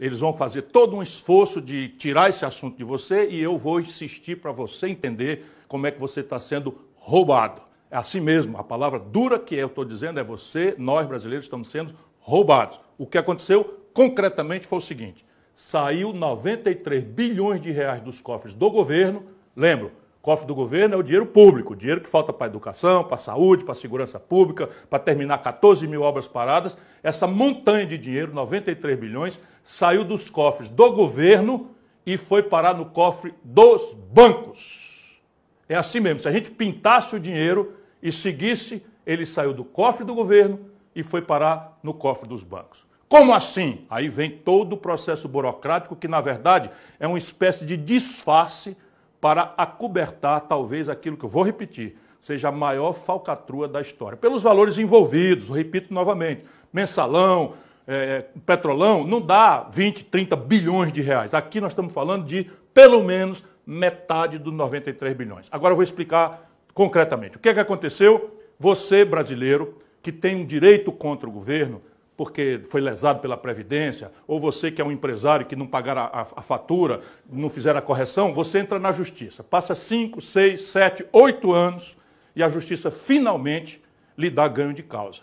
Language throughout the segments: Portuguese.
Eles vão fazer todo um esforço de tirar esse assunto de você e eu vou insistir para você entender como é que você está sendo roubado. É assim mesmo, a palavra dura que eu estou dizendo é você, nós brasileiros estamos sendo roubados. O que aconteceu concretamente foi o seguinte: saiu 93 bilhões de reais dos cofres do governo, lembro, cofre do governo é o dinheiro público, o dinheiro que falta para a educação, para a saúde, para a segurança pública, para terminar 14 mil obras paradas. Essa montanha de dinheiro, 93 bilhões, saiu dos cofres do governo e foi parar no cofre dos bancos. É assim mesmo. Se a gente pintasse o dinheiro e seguisse, ele saiu do cofre do governo e foi parar no cofre dos bancos. Como assim? Aí vem todo o processo burocrático que, na verdade, é uma espécie de disfarce para acobertar talvez aquilo que eu vou repetir, seja a maior falcatrua da história. Pelos valores envolvidos, repito novamente, mensalão, é, é petrolão, não dá 20, 30 bilhões de reais. Aqui nós estamos falando de pelo menos metade dos 93 bilhões. Agora eu vou explicar concretamente. O que é que aconteceu? Você, brasileiro, que tem um direito contra o governo, porque foi lesado pela Previdência, ou você que é um empresário que não pagar a, a, a fatura, não fizer a correção, você entra na justiça. Passa 5, 6, 7, 8 anos e a justiça finalmente lhe dá ganho de causa.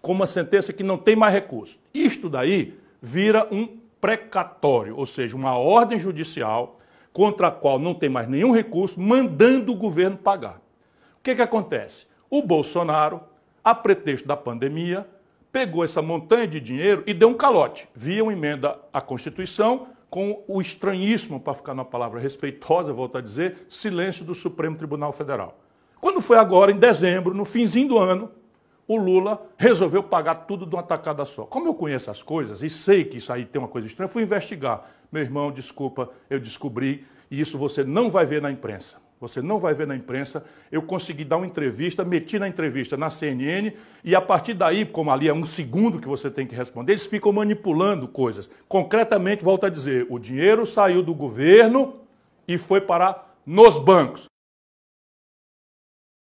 Com uma sentença que não tem mais recurso. Isto daí vira um precatório, ou seja, uma ordem judicial contra a qual não tem mais nenhum recurso, mandando o governo pagar. O que, que acontece? O Bolsonaro, a pretexto da pandemia, pegou essa montanha de dinheiro e deu um calote, via uma emenda à Constituição, com o estranhíssimo, para ficar na palavra respeitosa, volto a dizer, silêncio do Supremo Tribunal Federal. Quando foi agora, em dezembro, no finzinho do ano, o Lula resolveu pagar tudo de uma tacada só. Como eu conheço as coisas e sei que isso aí tem uma coisa estranha, fui investigar. Meu irmão, desculpa, eu descobri, e isso você não vai ver na imprensa. Você não vai ver na imprensa. Eu consegui dar uma entrevista, meti na entrevista na CNN, e a partir daí, como ali é um segundo que você tem que responder, eles ficam manipulando coisas. Concretamente, volto a dizer, o dinheiro saiu do governo e foi para nos bancos.